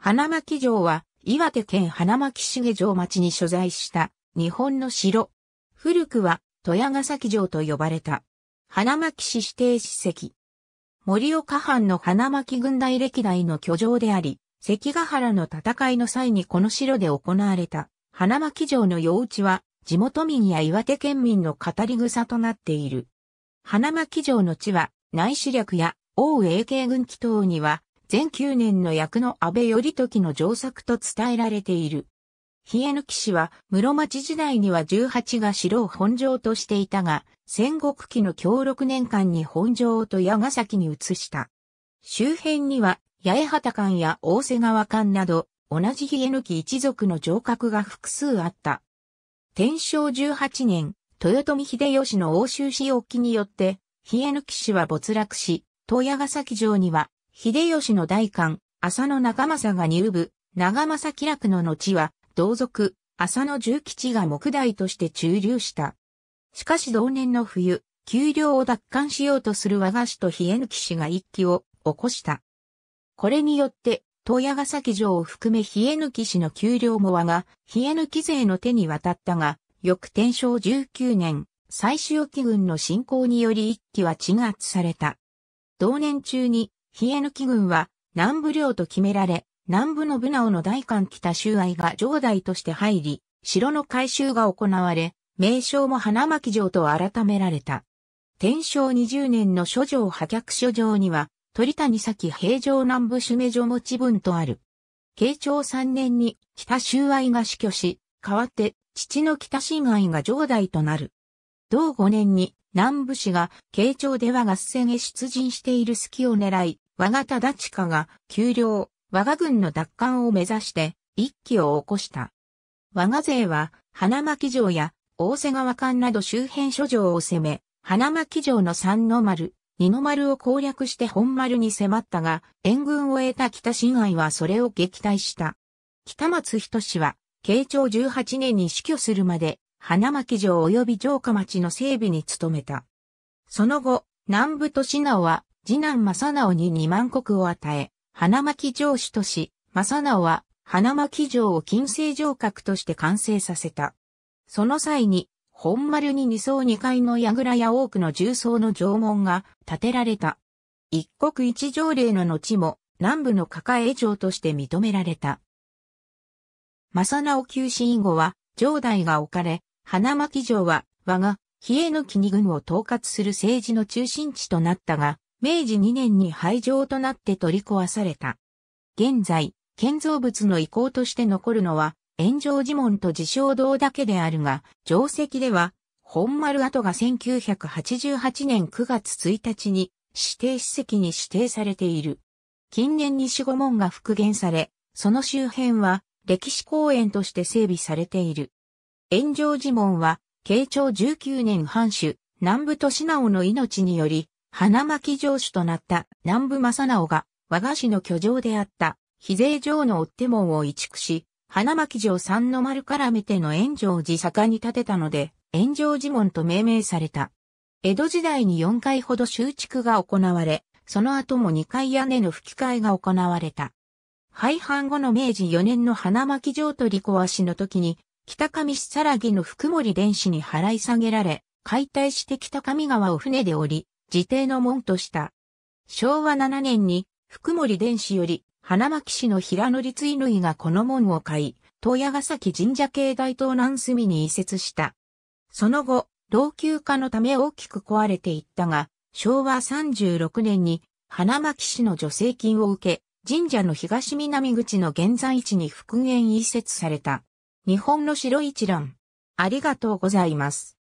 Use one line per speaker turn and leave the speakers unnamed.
花巻城は岩手県花巻重城町に所在した日本の城。古くは豊ヶ崎城と呼ばれた。花巻市指定史跡。森岡藩の花巻軍隊歴代の居城であり、関ヶ原の戦いの際にこの城で行われた花巻城の幼稚は地元民や岩手県民の語り草となっている。花巻城の地は内視略や王英慶軍旗等には全9年の役の安倍頼時の上作と伝えられている。冷抜氏は室町時代には18が城を本城としていたが、戦国期の強力年間に本城と矢ヶ崎に移した。周辺には八重畑館や大瀬川館など、同じ冷抜一族の城郭が複数あった。天正18年、豊臣秀吉の欧州使用機によって、冷抜氏は没落し、東矢ヶ崎城には秀吉の大官、浅野長政が入部、長政気楽の後は、同族、浅野重吉が木代として駐留した。しかし同年の冬、丘陵を奪還しようとする和菓子と冷え抜き氏が一揆を起こした。これによって、東屋ヶ崎城を含め冷え抜き氏の丘陵も和が、冷え抜き勢の手に渡ったが、翌天正19年、最終期軍の侵攻により一揆は鎮圧された。同年中に稗貫軍は南部領と決められ、南部のブナオの大官北周愛が城代として入り、城の改修が行われ、名称も花巻城と改められた。天正20年の諸城破却書状には、鳥谷崎平城南部主名所持ち分とある。慶長3年に北周愛が死去し、代わって父の北新愛が城代となる。同5年に南部氏が慶長では合戦へ出陣している隙を狙い、我が忠親が丘陵、我が軍の奪還を目指して一揆を起こした。我が勢は花巻城や大瀬川間など周辺諸城を攻め、花巻城の三の丸、二の丸を攻略して本丸に迫ったが、援軍を得た北新愛はそれを撃退した。北松人氏は、慶長18年に死去するまで、花巻城及び城下町の整備に努めた。その後、南部と市は次男正直に二万国を与え、花巻城主とし、正直は花巻城を金星城郭として完成させた。その際に、本丸に二層二階の櫓や多くの重層の城門が建てられた。一国一条例の後も南部の抱え城として認められた。正直休止以後は城代が置かれ、花巻城は我が比叡の国軍を統括する政治の中心地となったが、明治2年に廃城となって取り壊された。現在、建造物の遺構として残るのは、炎上寺門と自称堂だけであるが、定石では、本丸跡が1988年9月1日に指定史跡に指定されている。近年に四五門が復元され、その周辺は歴史公園として整備されている。炎上寺門は、慶長19年藩主、南部市直の命により、花巻城主となった南部正直が和菓子の居城であった非税城の追手門を移築し、花巻城三の丸から見ての炎上寺坂に建てたので、炎上寺門と命名された。江戸時代に4回ほど修築が行われ、その後も2回屋根の吹き替えが行われた。廃藩後の明治4年の花巻城取り壊しの時に、北上市さらぎの福森伝子に払い下げられ、解体して北上川を船で降り、自邸の門とした。昭和7年に福森電子より花巻市の平野立犬類がこの門を買い、東矢ヶ崎神社系大東南隅に移設した。その後、老朽化のため大きく壊れていったが、昭和36年に花巻市の助成金を受け、神社の東南口の現在地に復元移設された。日本の白一覧。ありがとうございます。